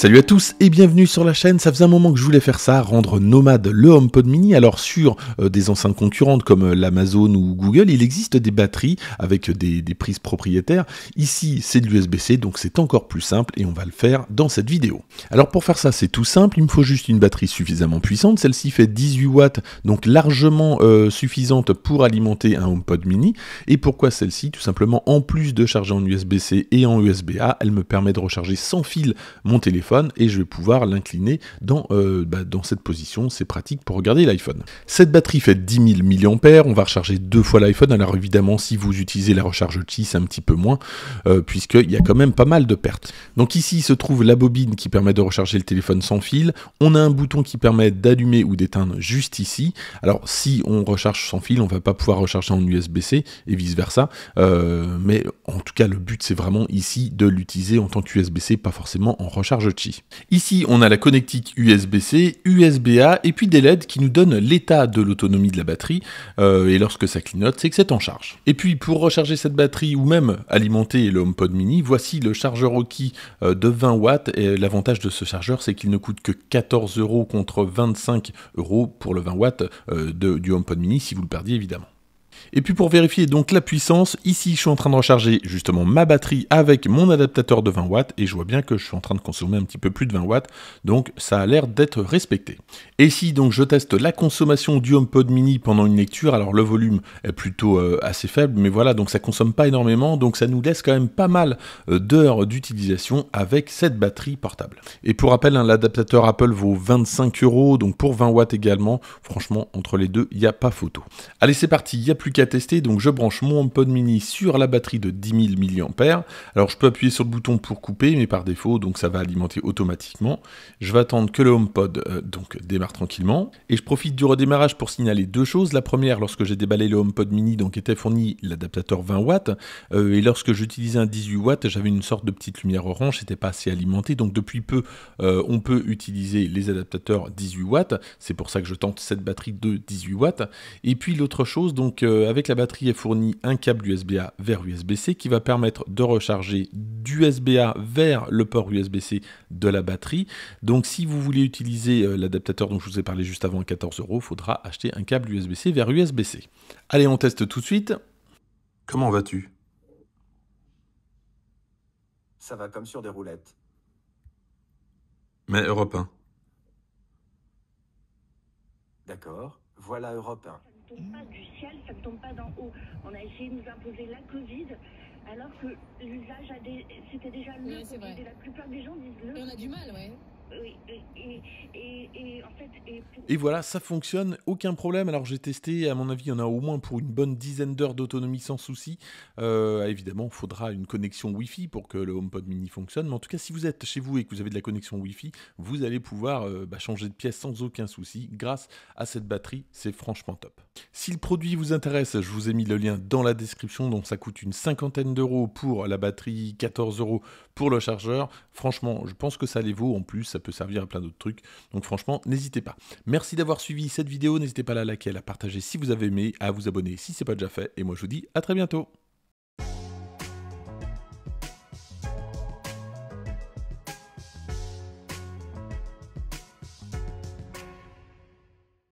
Salut à tous et bienvenue sur la chaîne. Ça faisait un moment que je voulais faire ça, rendre nomade le HomePod mini. Alors sur euh, des enceintes concurrentes comme euh, l'Amazon ou Google, il existe des batteries avec des, prises propriétaires. Ici, c'est de l'USB-C, donc c'est encore plus simple et on va le faire dans cette vidéo. Alors pour faire ça, c'est tout simple. Il me faut juste une batterie suffisamment puissante. Celle-ci fait 18 watts, donc largement euh, suffisante pour alimenter un HomePod mini. Et pourquoi celle-ci Tout simplement, en plus de charger en USB-C et en USB-A, elle me permet de recharger sans fil mon téléphone et je vais pouvoir l'incliner dans, euh, bah, dans cette position. C'est pratique pour regarder l'iPhone. Cette batterie fait 10 000 mAh. On va recharger deux fois l'iPhone. Alors évidemment, si vous utilisez la recharge Qi, c'est un petit peu moins, euh, puisqu'il y a quand même pas mal de pertes. Donc ici se trouve la bobine qui permet de recharger le téléphone sans fil. On a un bouton qui permet d'allumer ou d'éteindre juste ici. Alors si on recharge sans fil, on va pas pouvoir recharger en USB-C et vice-versa. Euh, mais en tout cas, le but, c'est vraiment ici de l'utiliser en tant qu'USB-C, pas forcément en recharge Ici, on a la connectique USB-C, USB-A et puis des LED qui nous donnent l'état de l'autonomie de la batterie. Euh, et lorsque ça clignote, c'est que c'est en charge. Et puis, pour recharger cette batterie ou même alimenter le HomePod mini, voici le chargeur Oki euh, de 20 watts. Et l'avantage de ce chargeur, c'est qu'il ne coûte que 14 euros contre 25 euros pour le 20 watts euh, du HomePod mini si vous le perdiez évidemment. Et puis pour vérifier donc la puissance, ici je suis en train de recharger justement ma batterie avec mon adaptateur de 20 watts et je vois bien que je suis en train de consommer un petit peu plus de 20 watts, donc ça a l'air d'être respecté. Et si donc je teste la consommation du HomePod mini pendant une lecture, alors le volume est plutôt euh, assez faible, mais voilà, donc ça consomme pas énormément, donc ça nous laisse quand même pas mal euh, d'heures d'utilisation avec cette batterie portable. Et pour rappel, hein, l'adaptateur Apple vaut 25 euros, donc pour 20 watts également, franchement entre les deux, il n'y a pas photo. Allez c'est parti, il n'y a plus qu'à tester, donc je branche mon HomePod mini sur la batterie de 10 000 mAh. Alors je peux appuyer sur le bouton pour couper, mais par défaut, donc ça va alimenter automatiquement. Je vais attendre que le HomePod euh, donc démarre tranquillement. Et je profite du redémarrage pour signaler deux choses. La première, lorsque j'ai déballé le HomePod mini, donc était fourni l'adaptateur 20 watts. Euh, et lorsque j'utilisais un 18 watts, j'avais une sorte de petite lumière orange, c'était pas assez alimenté. Donc depuis peu, euh, on peut utiliser les adaptateurs 18 watts. C'est pour ça que je tente cette batterie de 18 watts. Et puis l'autre chose, donc avec la batterie est fourni un câble USB-A vers USB-C qui va permettre de recharger usb a vers le port USB-C de la batterie. Donc si vous voulez utiliser euh, l'adaptateur dont je vous ai parlé juste avant à 14 euros, il faudra acheter un câble USB-C vers USB-C. Allez, on teste tout de suite. Comment vas-tu Ça va comme sur des roulettes. Mais Europe 1. D'accord, voilà Europe 1 tombe pas du ciel, ça ne tombe pas d'en haut. On a essayé de nous imposer la Covid, alors que l'usage, c'était déjà le oui, vrai. Et la plupart des gens disent le. on a du mal, ouais. Et voilà, ça fonctionne, aucun problème. Alors j'ai testé, à mon avis, il y en a au moins pour une bonne dizaine d'heures d'autonomie sans souci. Euh, évidemment, il faudra une connexion Wi-Fi pour que le HomePod mini fonctionne. Mais en tout cas, si vous êtes chez vous et que vous avez de la connexion Wi-Fi, vous allez pouvoir euh, bah, changer de pièce sans aucun souci grâce à cette batterie. C'est franchement top. Si le produit vous intéresse, je vous ai mis le lien dans la description. Donc ça coûte une cinquantaine d'euros pour la batterie, 14 euros pour le chargeur. Franchement, je pense que ça les vaut. En plus, peut servir à plein d'autres trucs. Donc franchement, n'hésitez pas. Merci d'avoir suivi cette vidéo, n'hésitez pas à la liker, à la partager si vous avez aimé, à vous abonner si c'est pas déjà fait, et moi je vous dis à très bientôt.